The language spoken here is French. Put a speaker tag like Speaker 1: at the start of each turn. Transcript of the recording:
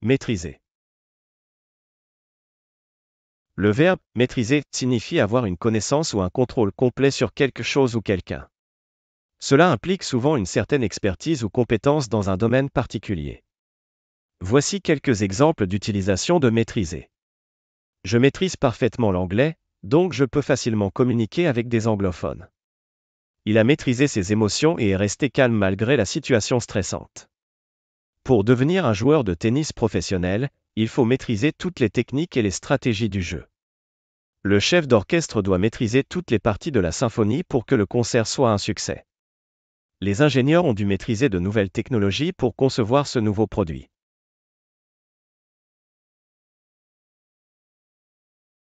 Speaker 1: Maîtriser. Le verbe
Speaker 2: maîtriser signifie avoir une connaissance ou un contrôle complet sur quelque chose ou quelqu'un. Cela implique souvent une certaine expertise ou compétence dans un domaine particulier. Voici quelques exemples d'utilisation de maîtriser. Je maîtrise parfaitement l'anglais, donc je peux facilement communiquer avec des anglophones. Il a maîtrisé ses émotions et est resté calme malgré la situation stressante. Pour devenir un joueur de tennis professionnel, il faut maîtriser toutes les techniques et les stratégies du jeu. Le chef d'orchestre doit maîtriser toutes les parties de la symphonie pour que le concert soit un succès. Les ingénieurs ont dû maîtriser de nouvelles technologies pour concevoir ce nouveau produit.